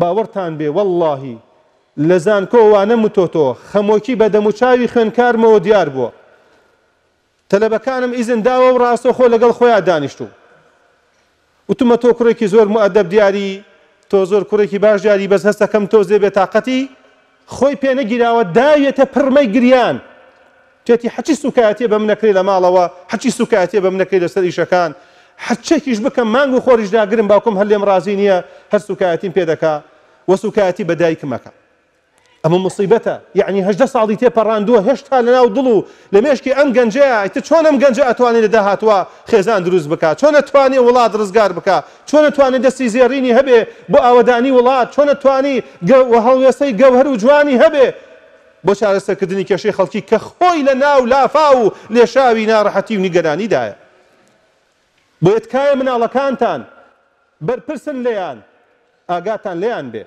باوەڕتان بێ واللهی لە زانکۆوانە وتۆتۆ خەمۆکی بە دەموچاوی خوێنکارمەوە دیار بووە تەلەبەکانم ئیزن داوە و ڕاستە خۆ لەگەڵ خۆیان دانیشت و وتمە تۆ کوڕێکی زۆر مؤدەب دیاری تۆ زۆر کوڕێکی باش دیاری بەس هەستەکەم تۆ زێ بێتاقەتی خۆی پێنەگیراوە داوێتە پڕمەی گریان تێتی حەچی سوکایەتێ بە منەکەی لە ماڵەوە حەچی سوکایەتێ بە منەکەی لەسەر ئیشەکان حچێکیش بکەم مانگ و خۆریش داگرم باوکم هەر لێم ڕازی نییە هەر سوکایەتیم پێدەکا وەسوکایەتی بەدایکمەکە ئەمە مصیبەتە یعنیهدە ساڵی تێپەڕاندووە هێشتا لەناو دڵ و لە مێشکی ئەم گەنجەیە چۆنم گەنج ئەتوانێت لە داهاتوە خێزان دروست بک چۆنە توانێت وڵات ڕزگار بک چۆنە توانێت دەستی زێڕینی هەبێ بۆ ئاوەدانی وڵات چۆنە توانی هەڵوێسەی گەوهر و جوانی هەبێ بۆ چارەسەکردنی کێشەی خەڵکی کە خۆی لە ناو لافا و لێشاوی ناڕەحەتی و نیگەرانیدایە بۆ ئێتکایە مناڵەکانتان بەرپرسن لێیان ئاگاتان لێیان بێ.